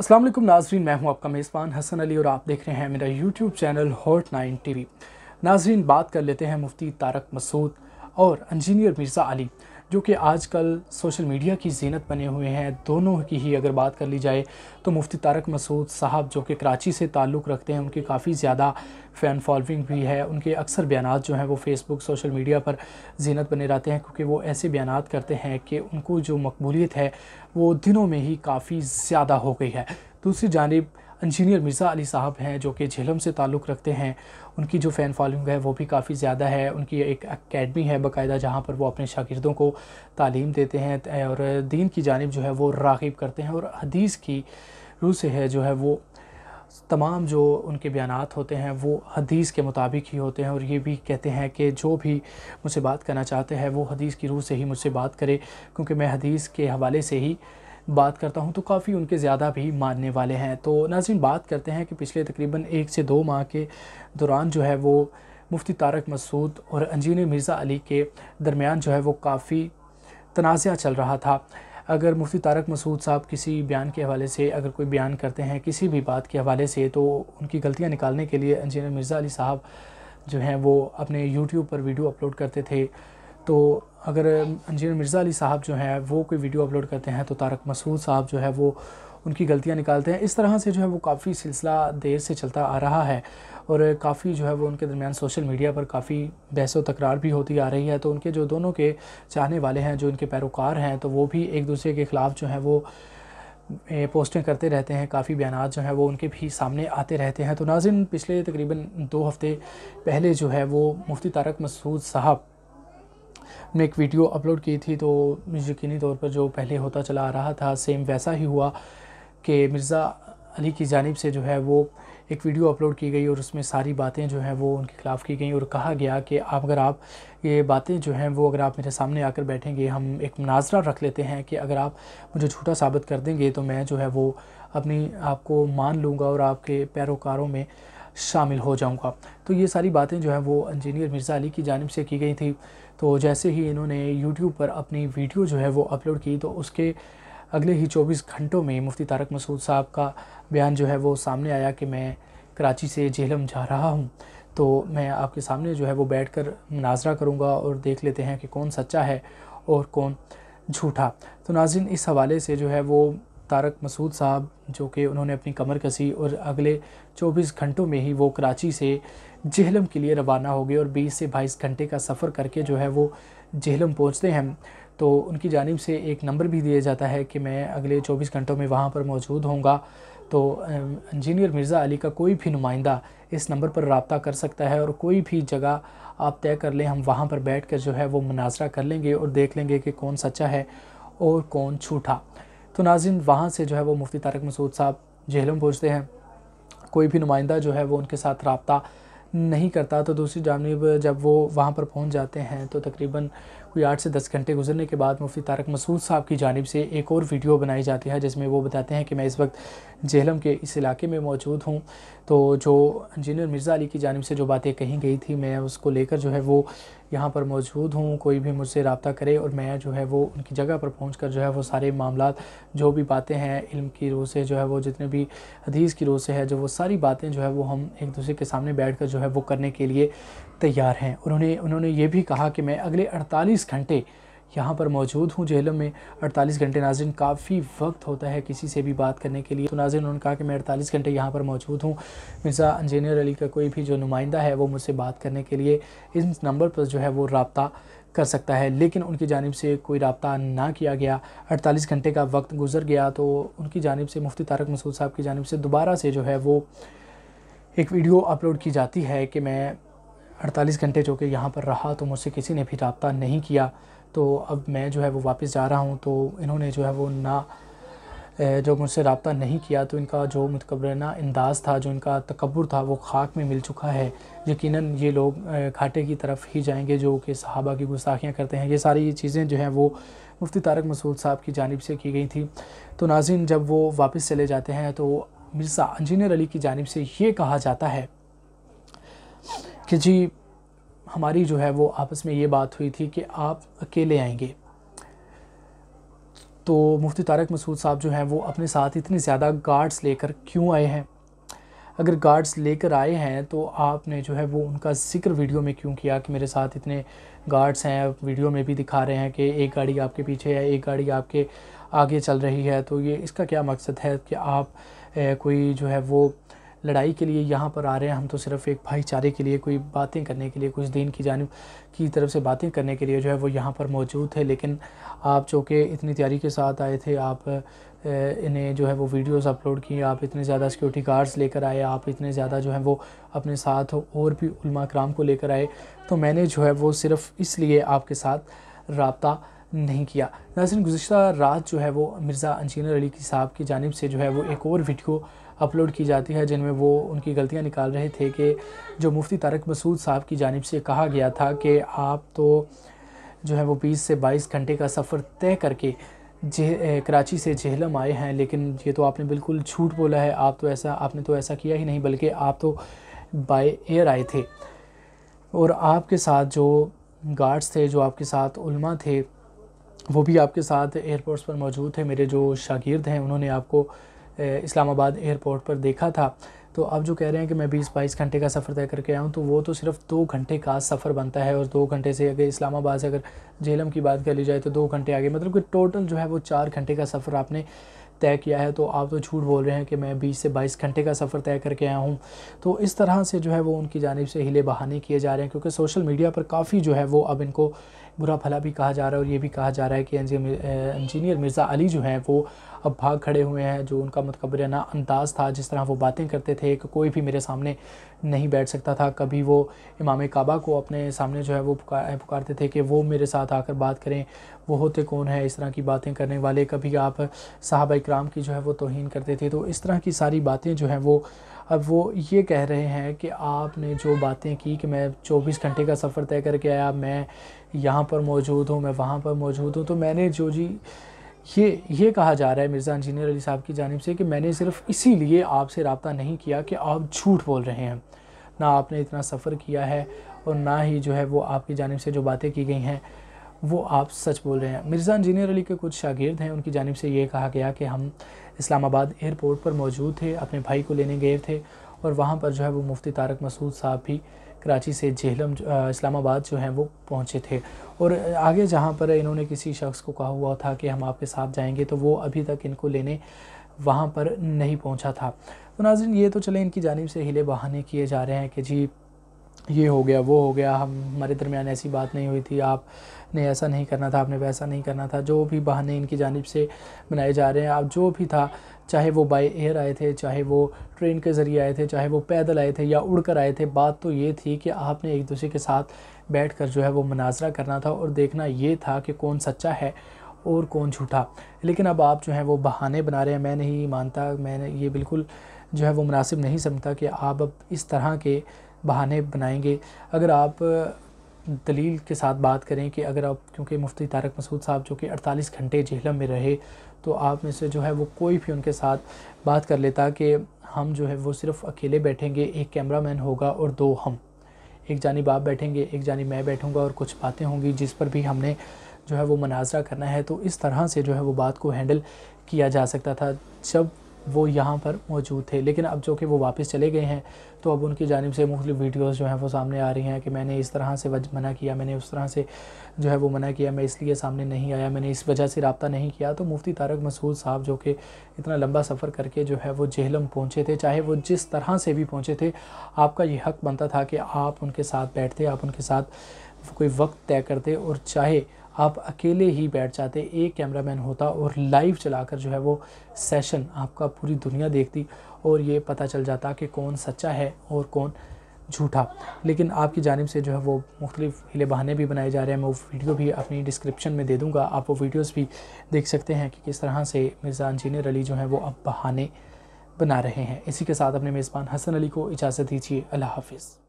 असलम नाजरीन मैं हूं आपका मेज़बान हसन अली और आप देख रहे हैं मेरा YouTube channel hot nine TV वी नाजरीन बात कर लेते हैं मुफ्ती तारक मसूद और इंजीनियर मिर्ज़ा अली जो कि आजकल सोशल मीडिया की जीनत बने हुए हैं दोनों की ही अगर बात कर ली जाए तो मुफ्ती तारक मसूद साहब जो कि कराची से ताल्लुक़ रखते हैं उनकी काफ़ी ज़्यादा फ़ैन फॉलोइंग भी है उनके अक्सर बयान जो हैं वो फ़ेसबुक सोशल मीडिया पर जीनत बने रहते हैं क्योंकि वो ऐसे बयान करते हैं कि उनको जो मकबूलीत है वो दिनों में ही काफ़ी ज़्यादा हो गई है दूसरी जानब इंजीनियर मिर्ज़ा अली साहब हैं जो कि झेलम से ताल्लुक़ रखते हैं उनकी जो फ़ैन फॉलोइंग है वो भी काफ़ी ज़्यादा है उनकी एक अकेडमी है बाकायदा जहाँ पर वो अपने शागिदों को तालीम देते हैं और दीन की जानब जो है वो रागब करते हैं और हदीस की रूह से है जो है वो तमाम जो उनके बयान होते हैं वो हदीस के मुताबिक ही होते हैं और ये भी कहते हैं कि जो भी मुझसे बात करना चाहते हैं वो हदीस की रूह से ही मुझसे बात करे क्योंकि मैं हदीस के हवाले से ही बात करता हूँ तो काफ़ी उनके ज़्यादा भी मानने वाले हैं तो नाजिन बात करते हैं कि पिछले तकरीबन एक से दो माह के दौरान जो है वो मुफ्ती तारक मसूद और अंजीनी मिर्ज़ा अली के दरमियान जो है वो काफ़ी तनाज़ा चल रहा था अगर मुफ्ती तारक मसूद साहब किसी बयान के हवाले से अगर कोई बयान करते हैं किसी भी बात के हवाले से तो उनकी गलतियां निकालने के लिए इंजीनियर मिर्ज़ा अली साहब जो हैं वो अपने यूट्यूब पर वीडियो अपलोड करते थे तो अगर इंजीनियर मिर्ज़ा अली साहब जो हैं वो कोई वीडियो अपलोड करते हैं तो तारक मसूद साहब जो है वो उनकी गलतियाँ निकालते हैं इस तरह से जो है वो काफ़ी सिलसिला देर से चलता आ रहा है और काफ़ी जो है वो उनके दरमियान सोशल मीडिया पर काफ़ी बहस तकरार भी होती आ रही है तो उनके जो दोनों के चाहने वाले हैं जो इनके पैरोकार हैं तो वो भी एक दूसरे के ख़िलाफ़ जो है वो पोस्टें करते रहते हैं काफ़ी बयान जो हैं वो उनके भी सामने आते रहते हैं तो नाजिन पिछले तकरीबन दो हफ़्ते पहले जो है वो मुफ्ती तारक मसूद साहब ने एक वीडियो अपलोड की थी तो यकीनी तौर पर जो पहले होता चला आ रहा था सेम वैसा ही हुआ कि मिर्ज़ा अली की जानब से जो है वो एक वीडियो अपलोड की गई और उसमें सारी बातें जो हैं वो उनके खिलाफ़ की गई और कहा गया कि आप अगर आप ये बातें जो हैं वो अगर आप मेरे सामने आकर बैठेंगे हम एक मुनाजरा रख लेते हैं कि अगर आप मुझे झूठा साबित कर देंगे तो मैं जो है वो अपनी आपको मान लूँगा और आपके पैरोकारों में शामिल हो जाऊँगा तो ये सारी बातें जो हैं वो इंजीनियर मिर्ज़ा अली की जानब से की गई थी तो जैसे ही इन्होंने यूट्यूब पर अपनी वीडियो जो है वो अपलोड की तो उसके अगले ही 24 घंटों में मुफ्ती तारक मसूद साहब का बयान जो है वो सामने आया कि मैं कराची से झेलम जा रहा हूँ तो मैं आपके सामने जो है वो बैठ कर मुनाजरा करूँगा और देख लेते हैं कि कौन सच्चा है और कौन झूठा तो नाजिन इस हवाले से जो है वो तारक मसूद साहब जो कि उन्होंने अपनी कमर कसी और अगले 24 घंटों में ही वो कराची से जहलम के लिए रवाना हो गए और 20 से 22 घंटे का सफ़र करके जो है वो जहलम पहुँचते हैं तो उनकी जानब से एक नंबर भी दिया जाता है कि मैं अगले 24 घंटों में वहाँ पर मौजूद होंगे तो इंजीनियर मिर्ज़ा अली का कोई भी नुमाइंदा इस नंबर पर रबता कर सकता है और कोई भी जगह आप तय कर लें हम वहाँ पर बैठ कर जो है वो मुनाजरा कर लेंगे और देख लेंगे कि कौन सच्चा है और कौन छूटा तो नाजिन वहाँ से जो है वो मुफ्ती तारक मसूद साहब जेहलम पहुँचते हैं कोई भी नुमाइंदा जो है वो उनके साथ रबता नहीं करता तो दूसरी जानब जब वो वहाँ पर पहुँच जाते हैं तो तकरीबन कोई आठ से दस घंटे गुजरने के बाद मुफ्ती तारक मसूद साहब की जानब से एक और वीडियो बनाई जाती है जिसमें वो बताते हैं कि मैं इस वक्त जेहलम के इस इलाके में मौजूद हूँ तो जो इंजीनियर मिर्ज़ा अली की जानब से जो बातें कही गई थी मैं उसको लेकर जो है वो यहाँ पर मौजूद हूँ कोई भी मुझसे रबता करे और मैं जो है वो उनकी जगह पर पहुँच कर जो है वो सारे मामला जो भी बातें हैं इल्म की रोज़ से जो है वो जितने भी हदीस की रोज़ से है जो वो सारी बातें जो है वो हम एक दूसरे के सामने बैठ कर जो है वो करने के लिए तैयार हैं उन्होंने उन्होंने ये भी कहा कि मैं अगले 48 घंटे यहाँ पर मौजूद हूँ जेलों में 48 घंटे नाजिन काफ़ी वक्त होता है किसी से भी बात करने के लिए तो नाजिन उन्होंने कहा कि मैं 48 घंटे यहाँ पर मौजूद हूँ मिर्ज़ा इंजीनियर अली का कोई भी जो नुमाइंदा है वो मुझसे बात करने के लिए इस नंबर पर जो है वो रबता कर सकता है लेकिन उनकी जानब से कोई रबता ना किया गया 48 घंटे का वक्त गुजर गया तो उनकी जानब से मुफ्ती तारक मसूद साहब की जानब से दोबारा से जो है वो एक वीडियो अपलोड की जाती है कि मैं अड़तालीस घंटे जो कि यहाँ पर रहा तो मुझसे किसी ने भी रबता नहीं किया तो अब मैं जो है वो वापस जा रहा हूँ तो इन्होंने जो है वो ना जो मुझसे रबता नहीं किया तो इनका जो मतकबरना अंदाज था जो इनका तकबर था वो खाक में मिल चुका है यकीन ये लोग घाटे की तरफ ही जाएंगे जो कि सहाबा की गुस्ताखियाँ करते हैं ये सारी चीज़ें जो हैं वो मुफ्ती तारक मसूद साहब की जानब से की गई थी तो नाजिन जब वो वापस चले जाते हैं तो मिर्ज़ा इंजीनियर अली की जानब से ये कहा जाता है कि जी हमारी जो है वो आपस में ये बात हुई थी कि आप अकेले आएंगे तो मुफ्ती तारक मसूद साहब जो हैं वो अपने साथ इतने ज़्यादा गार्ड्स लेकर क्यों आए हैं अगर गार्ड्स लेकर आए हैं तो आपने जो है वो उनका जिक्र वीडियो में क्यों किया कि मेरे साथ इतने गार्ड्स हैं वीडियो में भी दिखा रहे हैं कि एक गाड़ी आपके पीछे है एक गाड़ी आपके आगे चल रही है तो ये इसका क्या मकसद है कि आप ए, कोई जो है वो लड़ाई के लिए यहाँ पर आ रहे हैं हम तो सिर्फ एक भाईचारे के लिए कोई बातें करने के लिए कुछ दिन की जानब की तरफ से बातें करने के लिए जो है वो यहाँ पर मौजूद थे लेकिन आप कि इतनी तैयारी के साथ आए थे आप इन्हें जो है वो वीडियोस अपलोड किए आप इतने ज़्यादा सिक्योरिटी गार्ड्स लेकर आए आप इतने ज़्यादा जो है वो अपने साथ और भी उलमा कराम को लेकर आए तो मैंने जो है वो सिर्फ़ इसलिए आपके साथ रबता नहीं किया नासिन गुज्त रात जो है वो मिर्ज़ा अंजीनर अली की साहब की जानब से जो है वो एक और वीडियो अपलोड की जाती है जिनमें वो उनकी गलतियां निकाल रहे थे कि जो मुफ्ती तारक मसूद साहब की जानब से कहा गया था कि आप तो जो है वो बीस से बाईस घंटे का सफ़र तय करके जे कराची से जहलम आए हैं लेकिन ये तो आपने बिल्कुल झूठ बोला है आप तो ऐसा आपने तो ऐसा किया ही नहीं बल्कि आप तो बाय एयर आए थे और आपके साथ जो गार्ड्स थे जो आपके साथ उलमा थे वो भी आपके साथ एयरपोर्ट्स पर मौजूद थे मेरे जो शागिर्द हैं उन्होंने आपको इस्लामाबाद एयरपोर्ट पर देखा था तो अब जो कह रहे हैं कि मैं बीस बाईस घंटे का सफ़र तय करके आया हूँ तो वो तो सिर्फ दो घंटे का सफ़र बनता है और दो घंटे से अगर इस्लामाबाद से अगर झेलम की बात कर ली जाए तो दो घंटे आगे मतलब कि टोटल जो है वो चार घंटे का सफ़र आपने तय किया है तो आप तो झूठ बोल रहे हैं कि मैं 20 से 22 घंटे का सफ़र तय करके आया हूँ तो इस तरह से जो है वो उनकी जानब से हिले बहाने किए जा रहे हैं क्योंकि सोशल मीडिया पर काफ़ी जो है वो अब इनको बुरा भला भी कहा जा रहा है और ये भी कहा जा रहा है कि इंजीनियर मिर्ज़ा अली जो है वो अब भाग खड़े हुए हैं जो उनका मतकबराना अंदाज़ था जिस तरह वो बातें करते थे कि कोई भी मेरे सामने नहीं बैठ सकता था कभी वो इमाम काबा को अपने सामने जो है वो पुकार पुकारते थे कि वो मेरे साथ आकर बात करें वो होते कौन है इस तरह की बातें करने वाले कभी आप साहब इक्राम की जो है वो तोहन करते थे तो इस तरह की सारी बातें जो हैं वो अब वो ये कह रहे हैं कि आपने जो बातें की कि मैं 24 घंटे का सफ़र तय करके आया मैं यहाँ पर मौजूद हूँ मैं वहाँ पर मौजूद हूँ तो मैंने जो जी ये ये कहा जा रहा है मिर्ज़ा इंजीनियर अली साहब की जानब से कि मैंने सिर्फ इसीलिए आपसे रबता नहीं किया कि आप झूठ बोल रहे हैं ना आपने इतना सफ़र किया है और ना ही जो है वो आपकी जानब से जो बातें की गई हैं वो आप सच बोल रहे हैं मिर्ज़ा इंजीनियर अली के कुछ शागिर्द हैं उनकी जानब से ये कहा गया कि हम इस्लामाबाद एयरपोर्ट पर मौजूद थे अपने भाई को लेने गए थे और वहाँ पर जो है वो मुफ्ती तारक मसूद साहब भी कराची से झेलम इस्लामाबाद जो हैं वो पहुँचे थे और आगे जहाँ पर इन्होंने किसी शख्स को कहा हुआ था कि हम आपके साथ जाएंगे तो वो अभी तक इनको लेने वहाँ पर नहीं पहुँचा था तो नाजिन ये तो चले इनकी जानब से हिले बहाने किए जा रहे हैं कि जी ये हो गया वो हो गया हम हमारे दरमियान ऐसी बात नहीं हुई थी आपने ऐसा नहीं करना था आपने वैसा नहीं करना था जो भी बहाने इनकी जानब से बनाए जा रहे हैं आप जो भी था चाहे वो बाय एयर आए थे चाहे वो ट्रेन के ज़रिए आए थे चाहे वो पैदल आए थे या उड़ कर आए थे बात तो ये थी कि आपने एक दूसरे के साथ बैठ कर जो है वो मुनाजरा करना था और देखना ये था कि कौन सच्चा है और कौन झूठा लेकिन अब आप जो है वो बहाने बना रहे हैं मैं नहीं मानता मैंने ये बिल्कुल जो है वो मुनासिब नहीं समझता कि आप अब इस तरह के बहाने बनाएंगे अगर आप दलील के साथ बात करें कि अगर आप क्योंकि मुफ्ती तारक मसूद साहब जो कि 48 घंटे जेहलम में रहे तो आप में से जो है वो कोई भी उनके साथ बात कर लेता कि हम जो है वो सिर्फ अकेले बैठेंगे एक कैमरा मैन होगा और दो हम एक जानी बाप बैठेंगे एक जानी मैं बैठूँगा और कुछ बातें होंगी जिस पर भी हमने जो है वो मनाजरा करना है तो इस तरह से जो है वो बात को हैंडल किया जा सकता था जब वो यहाँ पर मौजूद थे लेकिन अब जो कि वो वापस चले गए हैं तो अब उनकी जानब से मुख्तु वीडियोज़ जो हैं वो सामने आ रही हैं कि मैंने इस तरह से वज मना किया मैंने उस तरह से जो है वो मना किया मैं इसलिए सामने नहीं आया मैंने इस वजह से रबता नहीं किया तो मुफ्ती तारक मसूद साहब जो कि इतना लंबा सफ़र करके जो है वो जहलम पहुँचे थे चाहे वो जिस तरह से भी पहुँचे थे आपका ये हक़ बनता था कि आप उनके साथ बैठते आप उनके साथ कोई वक्त तय करते और चाहे आप अकेले ही बैठ जाते एक कैमरामैन होता और लाइव चलाकर जो है वो सेशन आपका पूरी दुनिया देखती और ये पता चल जाता कि कौन सच्चा है और कौन झूठा लेकिन आपकी जानब से जो है वो मुख्तलिफ़ हिले बहाने भी बनाए जा रहे हैं मैं वो वीडियो भी अपनी डिस्क्रिप्शन में दे दूँगा आप वो वीडियोज़ भी देख सकते हैं कि किस तरह से मिर्ज़ा इंजीनियर अली जो है वो अब बहाने बना रहे हैं इसी के साथ अपने मेज़बान हसन अली को इजाज़त दीजिए अल्लाह हाफिज़